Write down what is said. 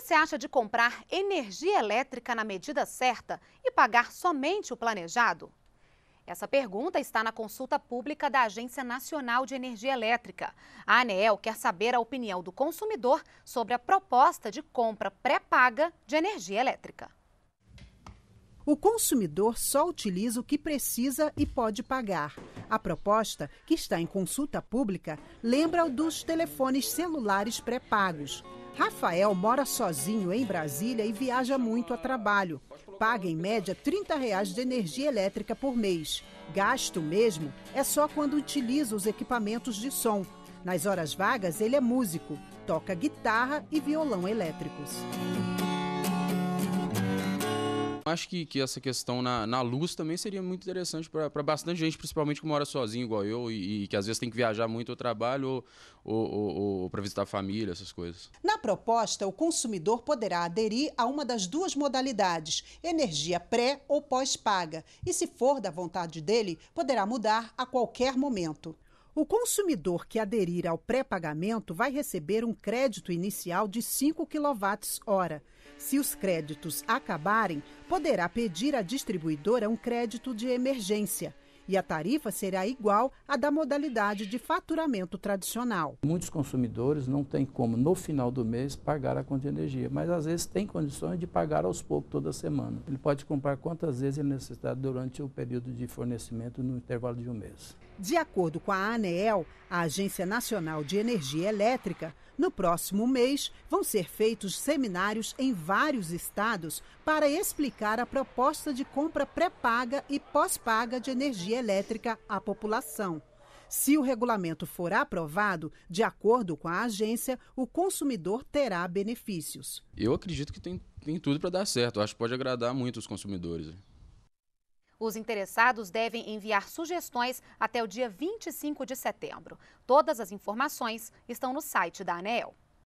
você acha de comprar energia elétrica na medida certa e pagar somente o planejado? Essa pergunta está na consulta pública da Agência Nacional de Energia Elétrica. A ANEEL quer saber a opinião do consumidor sobre a proposta de compra pré-paga de energia elétrica. O consumidor só utiliza o que precisa e pode pagar. A proposta, que está em consulta pública, lembra o dos telefones celulares pré-pagos. Rafael mora sozinho em Brasília e viaja muito a trabalho. Paga em média 30 reais de energia elétrica por mês. Gasto mesmo é só quando utiliza os equipamentos de som. Nas horas vagas, ele é músico, toca guitarra e violão elétricos. Acho que, que essa questão na, na luz também seria muito interessante para bastante gente, principalmente que mora sozinho, igual eu, e, e que às vezes tem que viajar muito ao trabalho ou, ou, ou, ou para visitar a família, essas coisas. Na proposta, o consumidor poderá aderir a uma das duas modalidades, energia pré ou pós-paga, e se for da vontade dele, poderá mudar a qualquer momento. O consumidor que aderir ao pré-pagamento vai receber um crédito inicial de 5 kWh se os créditos acabarem, poderá pedir à distribuidora um crédito de emergência e a tarifa será igual à da modalidade de faturamento tradicional. Muitos consumidores não têm como, no final do mês, pagar a conta de energia, mas às vezes tem condições de pagar aos poucos toda semana. Ele pode comprar quantas vezes ele necessitar durante o período de fornecimento no intervalo de um mês. De acordo com a ANEEL, a Agência Nacional de Energia Elétrica, no próximo mês vão ser feitos seminários em vários estados para explicar a proposta de compra pré-paga e pós-paga de energia elétrica à população. Se o regulamento for aprovado, de acordo com a agência, o consumidor terá benefícios. Eu acredito que tem, tem tudo para dar certo. acho que pode agradar muito os consumidores. Os interessados devem enviar sugestões até o dia 25 de setembro. Todas as informações estão no site da ANEEL.